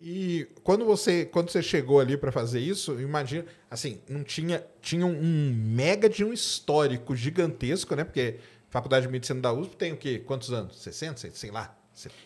E quando você, quando você chegou ali para fazer isso, imagina, assim, não tinha, tinha um mega de um histórico gigantesco, né? Porque Faculdade de Medicina da USP tem o quê? Quantos anos? 60, sei lá.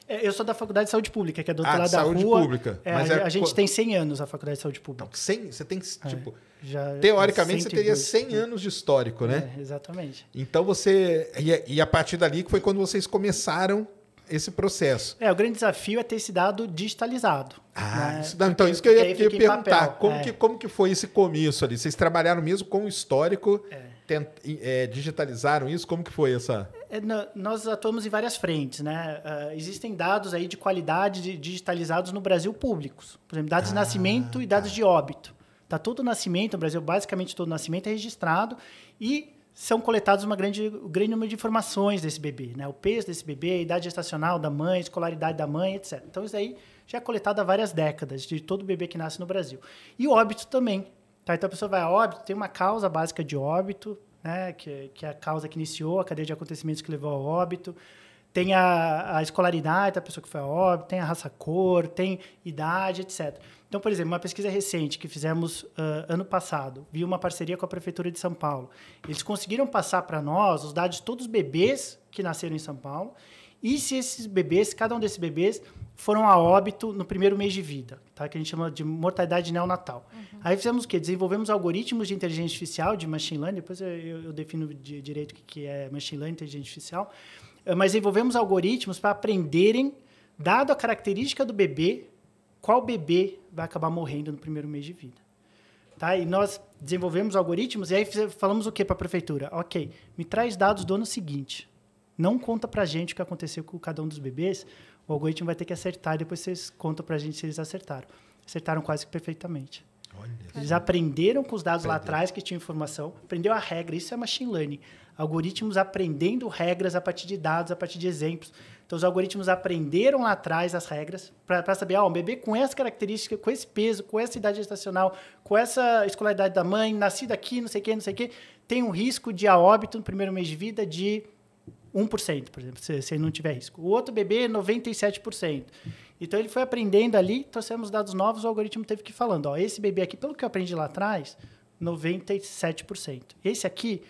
É, eu sou da Faculdade de Saúde Pública, que é do ah, lado da saúde rua. Pública. É, Mas a, é... a, gente tem 100 anos a Faculdade de Saúde Pública. Então, 100, você tem, é, tipo, já, é teoricamente 102, você teria 100 anos de histórico, né? É, exatamente. Então você, e, e a partir dali que foi quando vocês começaram esse processo. É, o grande desafio é ter esse dado digitalizado. Ah, né? isso, então isso que eu ia, eu ia perguntar. Papel, como, é. que, como que foi esse começo ali? Vocês trabalharam mesmo com o histórico, é. Tent, é, digitalizaram isso? Como que foi essa? É, nós atuamos em várias frentes, né? Uh, existem dados aí de qualidade digitalizados no Brasil públicos. Por exemplo, dados ah, de nascimento e dados tá. de óbito. Tá todo nascimento, no Brasil basicamente todo nascimento é registrado e são coletados uma grande, um grande número de informações desse bebê, né? O peso desse bebê, a idade gestacional da mãe, a escolaridade da mãe, etc. Então, isso aí já é coletado há várias décadas de todo bebê que nasce no Brasil. E óbito também. Tá? Então, a pessoa vai a óbito, tem uma causa básica de óbito, né? que, que é a causa que iniciou a cadeia de acontecimentos que levou ao óbito tem a, a, escolaridade da pessoa que foi a óbito, tem a raça cor, tem idade, etc. Então, por exemplo, uma pesquisa recente que fizemos uh, ano passado, viu uma parceria com a Prefeitura de São Paulo. Eles conseguiram passar para nós os dados de todos os bebês que nasceram em São Paulo e se esses bebês, cada um desses bebês, foram a óbito no primeiro mês de vida, tá? que a gente chama de mortalidade neonatal. Uhum. Aí fizemos o quê? Desenvolvemos algoritmos de inteligência artificial, de machine learning, depois eu, eu defino de direito o que é machine learning, inteligência artificial, eh, mas desenvolvemos algoritmos para aprenderem, dado a característica do bebê, qual bebê vai acabar morrendo no primeiro mês de vida. Tá? E nós desenvolvemos algoritmos e aí falamos o que para a prefeitura? Ok, me traz dados do ano seguinte. Não conta para a gente o que aconteceu com cada um dos bebês. O algoritmo vai ter que acertar e depois vocês contam para a gente se eles acertaram. Acertaram quase que perfeitamente. Olha. Eles aprenderam com os dados Aprendeu. lá atrás que tinha informação, aprendeu a regra. Isso é machine learning. Algoritmos aprendendo regras a partir de dados, a partir de exemplos. Então, os algoritmos aprenderam lá atrás as regras para saber, ah, um bebê com essa característica, com esse peso, com essa idade gestacional, com essa escolaridade da mãe, nascido aqui, não sei o quê, não sei o quê, tem um risco de a óbito no primeiro mês de vida de 1%, por exemplo, se, se não tiver risco. O outro bebê, 97%. É então ele foi aprendendo ali, trouxemos dados novos, o algoritmo teve que ir falando, ó, esse bebê aqui, pelo que eu aprendi lá atrás, 97%. Esse aqui,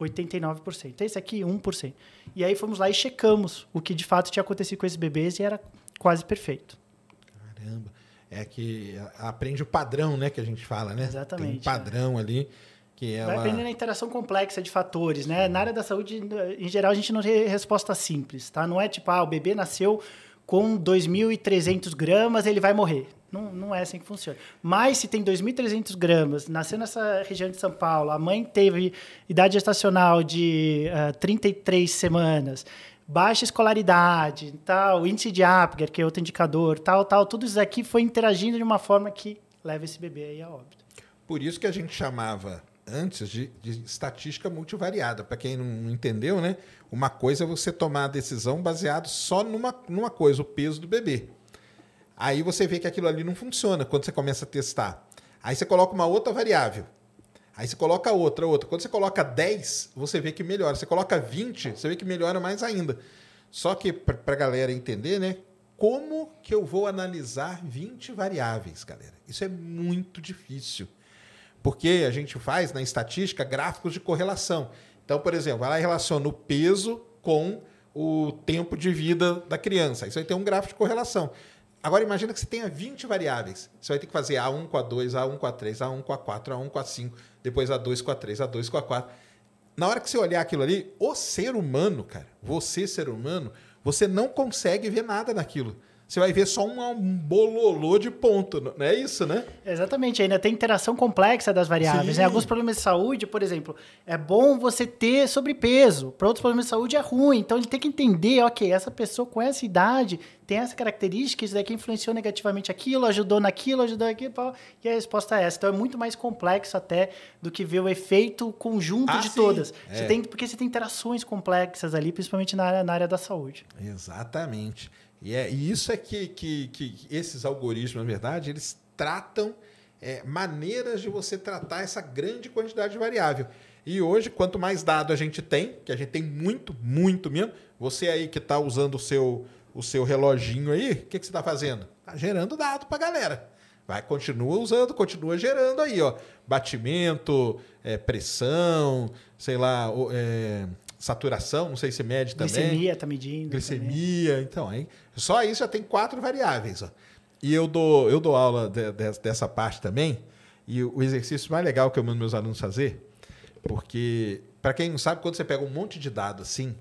89%. Esse aqui, 1%. E aí fomos lá e checamos o que de fato tinha acontecido com esses bebês e era quase perfeito. Caramba. É que aprende o padrão, né, que a gente fala, né? Exatamente. Tem um padrão é. ali. Que ela... É Vai aprendendo a interação complexa de fatores, né? Na área da saúde, em geral, a gente não tem resposta simples, tá? Não é tipo, ah, o bebê nasceu com 2.300 gramas ele vai morrer. Não, não é assim que funciona. Mas se tem 2.300 gramas, nasceu nessa região de São Paulo, a mãe teve idade gestacional de uh, eh, 33 semanas, baixa escolaridade, tal, índice de Apgar, que é outro indicador, tal, tal, tudo isso aqui foi interagindo de uma forma que leva esse bebê aí a óbito. Por isso que a gente chamava antes de, de estatística multivariada. Para quem não entendeu, né? Uma coisa é você tomar a decisão baseado só numa, numa coisa, o peso do bebê. Aí você vê que aquilo ali não funciona quando você começa a testar. Aí você coloca uma outra variável. Aí você coloca outra, outra. Quando você coloca 10, você vê que melhora. Você coloca 20, você vê que melhora mais ainda. Só que, para a galera entender, né? Como que eu vou analisar 20 variáveis, galera? Isso é muito difícil. Porque a gente faz na estatística gráficos de correlação. Então, por exemplo, ela relaciona o peso com o tempo de vida da criança. Isso aí tem um gráfico de correlação. Agora imagina que você tenha 20 variáveis. Você vai ter que fazer A1 com A2, A1 com A3, A1 com A4, A1 com A5, depois A2 com A3, A2 com A4. Na hora que você olhar aquilo ali, o ser humano, cara, você ser humano, você não consegue ver nada naquilo você vai ver só um, um bololô de ponto, não é isso, né? Exatamente, ainda tem interação complexa das variáveis. Né? Alguns problemas de saúde, por exemplo, é bom você ter sobrepeso, para outros problemas de saúde é ruim. Então ele tem que entender, ok, essa pessoa com essa idade tem essa característica, isso daqui influenciou negativamente aquilo, ajudou naquilo, ajudou aquilo, e a resposta é essa. Então é muito mais complexo até do que ver o efeito conjunto ah, de sim. todas. É. Você tem, porque você tem interações complexas ali, principalmente na área, na área da saúde. Exatamente. E, é, e isso é que, que, que esses algoritmos, na verdade, eles tratam é, maneiras de você tratar essa grande quantidade de variável. E hoje, quanto mais dado a gente tem, que a gente tem muito, muito mesmo, você aí que está usando o seu, o seu reloginho aí, o que, que você está fazendo? Está gerando dado para a galera. Vai, continua usando, continua gerando aí, ó. Batimento, é, pressão, sei lá, é, saturação, não sei se mede também. Glicemia está medindo. Glicemia, também. então, hein? Só isso já tem quatro variáveis. Ó. E eu dou, eu dou aula de, de, dessa parte também. E o exercício mais legal que eu mando meus alunos fazer, porque, para quem não sabe, quando você pega um monte de dado assim,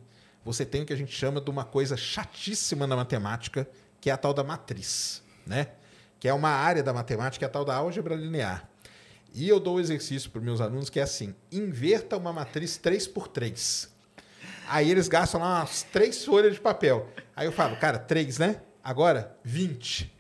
você tem o que a gente chama de uma coisa chatíssima na matemática, que é a tal da matriz, né? Que é uma área da matemática, que é a tal da álgebra linear. E eu dou o exercício para meus alunos que é assim: inverta uma matriz 3 por 3 Aí eles gastam lá umas três folhas de papel. Aí eu falo, cara, três, né? Agora, vinte.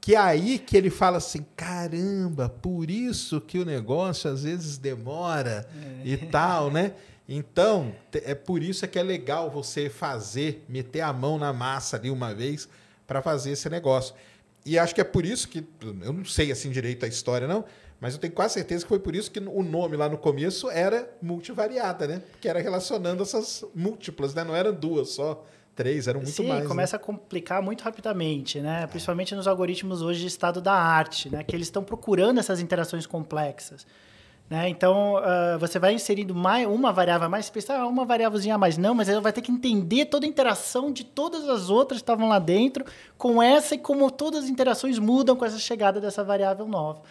Que é aí que ele fala assim: caramba, por isso que o negócio às vezes demora é. e tal, né? Então, é por isso é que é legal você fazer, meter a mão na massa ali uma vez para fazer esse negócio. E acho que é por isso que, eu não sei assim direito a história, não, mas eu tenho quase certeza que foi por isso que o nome lá no começo era multivariada, né? Que era relacionando essas múltiplas, né? Não eram duas só, três, eram muito Sim, mais. Sim, né? começa né? a complicar muito rapidamente, né? É. Principalmente nos algoritmos hoje de estado da arte, né? Que eles estão procurando essas interações complexas. Né? Então, uh, você vai inserindo mais, uma variável a mais, você pensa, ah, uma variávelzinha a mais. Não, mas ela vai ter que entender toda a interação de todas as outras que estavam lá dentro com essa e como todas as interações mudam com essa chegada dessa variável nova.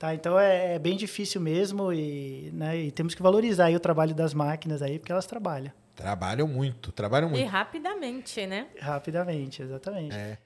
Tá, então é, é, bem difícil mesmo e, né, e temos que valorizar o trabalho das máquinas aí, porque elas trabalham. Trabalham muito, trabalham muito. E rapidamente, né? Rapidamente, exatamente. É.